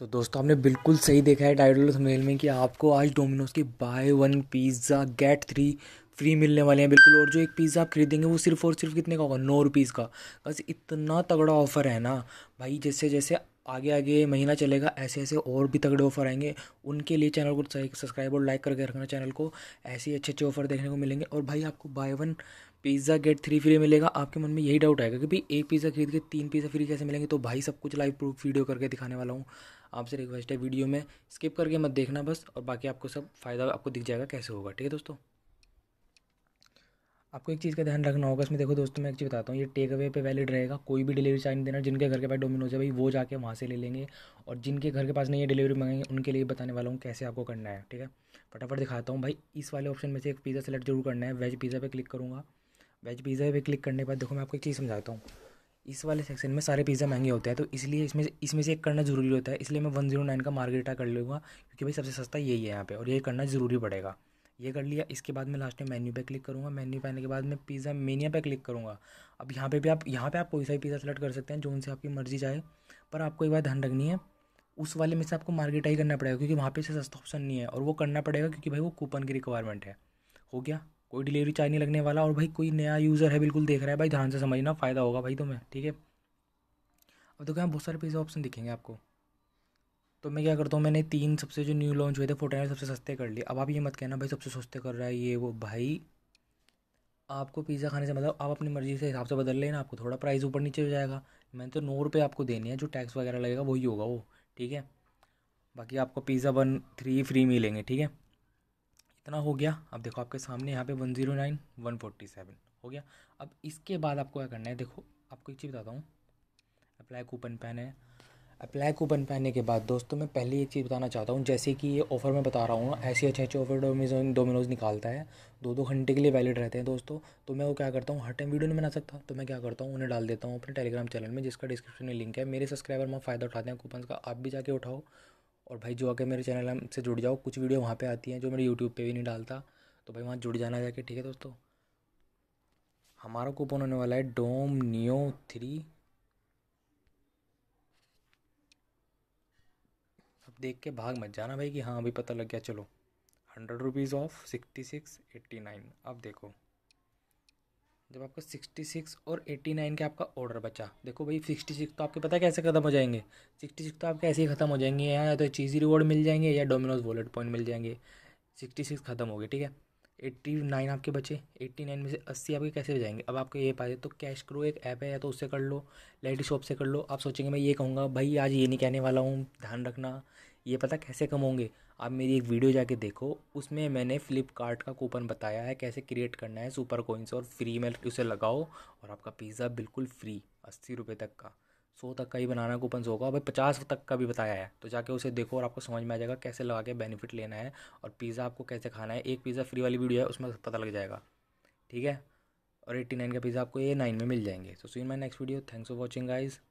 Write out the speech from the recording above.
तो दोस्तों आपने बिल्कुल सही देखा है टाइटल थंबनेल में कि आपको आज डोमिनोज़ के buy one pizza get three free मिलने वाले हैं बिल्कुल और जो एक पिज़्ज़ा आप खरीदेंगे वो सिर्फ और सिर्फ कितने का होगा नौ रुपीज़ का बस इतना तगड़ा ऑफ़र है ना भाई जैसे जैसे आगे आगे महीना चलेगा ऐसे ऐसे और भी तगड़े ऑफर आएंगे उनके लिए चैनल को सब्सक्राइब और लाइक करके रखना चैनल को ऐसे ही अच्छे अच्छे ऑफर देखने को मिलेंगे और भाई आपको buy one pizza get three free मिलेगा आपके मन में यही डाउट आएगा कि भाई एक पिज़्ज़ा खरीद के तीन पिज़्ज़ा फ्री कैसे मिलेंगे तो भाई सब कुछ लाइव प्रूफ वीडियो करके दिखाने वाला हूँ आपसे रिक्वेस्ट है वीडियो में स्किप करके मत देखना बस और बाकी आपको सब फ़ायदा आपको दिख जाएगा कैसे होगा ठीक है दोस्तों आपको एक चीज़ का ध्यान रखना होगा इसमें देखो दोस्तों मैं एक चीज़ बताता हूँ ये टेक अवे पे वैलिड रहेगा कोई भी डिलीवरी चार्ज नहीं देना जिनके घर के पास डोमिनोज है भाई वो जाके वहाँ से ले लेंगे और जिनके घर के पास नहीं है डिलीवरी मंगाएंगे उनके लिए बताने वाला हूँ कैसे आपको करना है ठीक है फटाफट दिखाता हूँ भाई इस वाले ऑप्शन में से एक पिज़्ज़ा सेलेक्ट जरूर करना है वेज पिज़्ज़ा पर क्लिक करूँगा वेज पिज़्ज़ा पर क्लिक करने के बाद देखो मैं आपको एक चीज़ समझाता हूँ इस वाले सेक्शन में सारे पिज़्ज़ा महंगे होते हैं तो इसलिए इसमें इसमें से एक करना ज़रूरी होता है इसलिए मैं वन जीरो नाइन का मार्गरेटा कर लूँगा क्योंकि भाई सबसे सस्ता यही है यहाँ पे और ये करना ज़रूरी पड़ेगा ये कर लिया इसके बाद मैं लास्ट में मेन्यू पे क्लिक करूँगा मेन्यू पे आने के बाद मैं पिज़्ज़ा मेनिया पे क्लिक करूँगा अब यहाँ पे भी आप यहाँ पर आप कोई सा भी पिज़्ज़ा सेलेक्ट कर सकते हैं जो उनसे आपकी मर्जी जाए पर आपको एक बार ध्यान रखनी है उस वाले में से आपको मार्केट ही करना पड़ेगा क्योंकि वहाँ पर इससे सस्ता ऑप्शन नहीं है और वो करना पड़ेगा क्योंकि भाई वो कूपन की रिक्वायरमेंट है हो गया कोई डिलीवरी चार्ज नहीं लगने वाला और भाई कोई नया यूज़र है बिल्कुल देख रहा है भाई ध्यान से समझना फ़ायदा होगा भाई तुम्हें ठीक है अब देखो यहाँ बहुत सारे पीजा ऑप्शन दिखेंगे आपको तो मैं क्या करता हूँ मैंने तीन सबसे जो न्यू लॉन्च हुए थे फोटो सबसे सस्ते कर लिए अब आप ये मत कहना भाई सबसे सस्ते कर रहा है ये वो भाई आपको पिज़्ज़ा खाने से मतलब आप अपनी मर्ज़ी से हिसाब से बदल लेना आपको थोड़ा प्राइस ऊपर नीचे हो जाएगा मैंने तो नौ रुपये आपको देने हैं जो टैक्स वगैरह लगेगा वही होगा वो ठीक है बाकी आपको पिज़्ज़ा वन थ्री फ्री मिलेंगे ठीक है इतना हो गया अब देखो आपके सामने यहाँ पे one zero nine one forty seven हो गया अब इसके बाद आपको क्या करना है देखो आपको एक चीज़ बताता हूँ अप्लाई कूपन पहन है अप्लाई कूपन पहनने के बाद दोस्तों मैं पहले ये चीज़ बताना चाहता हूँ जैसे कि ये ऑफ़र मैं बता रहा हूँ ऐसे अच्छे अच्छे ऑफर डोमिनोज डोमिनोज निकालता है दो दो घंटे के लिए वैलिड रहते हैं दोस्तों तो मैं वो क्या करता हूँ हर टाइम वीडियो नहीं बना सकता तो मैं क्या करता हूँ उन्हें डाल देता हूँ अपने टेलीग्राम चैनल में जिसका डिस्क्रिप्शन में लिंक है मेरे सब्सक्राइबर वहाँ फ़ायदा उठाते हैं कूपन का आप भी जाके उठाओ और भाई जो आगे मेरे चैनल से जुड़ जाओ कुछ वीडियो वहाँ पर आती हैं जो मेरे यूट्यूब पर भी नहीं डालता तो भाई वहाँ जुड़ जाना जाके ठीक है दोस्तों हमारा कूपन होने वाला है डोम नियो थ्री अब देख के भाग मत जाना भाई कि हाँ अभी पता लग गया चलो hundred rupees off sixty six eighty nine अब देखो जब आपका सिक्सटी सिक्स और एट्टी नाइन का आपका ऑर्डर बचा देखो भाई सिक्सटी सिक्स तो आपके पता है कैसे खत्म हो जाएंगे सिक्सटी सिक्स तो आपके ऐसे ही खत्म हो जाएंगे या तो चीज़ी रिवॉर्ड मिल जाएंगे या डोमिनोज वॉलेट पॉइंट मिल जाएंगे सिक्सटी सिक्स खत्म हो गए ठीक है एट्टी नाइन आपके बचे एट्टी नाइन में से अस्सी आपके कैसे जाएंगे अब आपको ये पाए तो कैश करो एक ऐप है या तो उससे कर लो लाइटी शॉप से कर लो आप सोचेंगे मैं ये कहूँगा भाई आज ये नहीं कहने वाला हूँ ध्यान रखना ये पता कैसे कम होंगे आप मेरी एक वीडियो जाके देखो उसमें मैंने फ़्लिपकार्ट का कूपन बताया है कैसे क्रिएट करना है सुपर कोइंस और फ्री में उसे लगाओ और आपका पिज़्ज़ा बिल्कुल फ्री अस्सी रुपये तक का सौ तक का ही बनाना कूपन होगा अभी भाई पचास तक का भी बताया है तो जाके उसे देखो और आपको समझ में आ जाएगा कैसे लगा के बेनिफिट लेना है और पिज़्ज़ा आपको कैसे खाना है एक पिज़्ज़ा फ्री वाली वीडियो है उसमें पता लग जाएगा ठीक है और एट्टी नाइन का पिज़्ज़ा आपको ये नाइन में मिल जाएंगे so see in my next video thanks for watching guys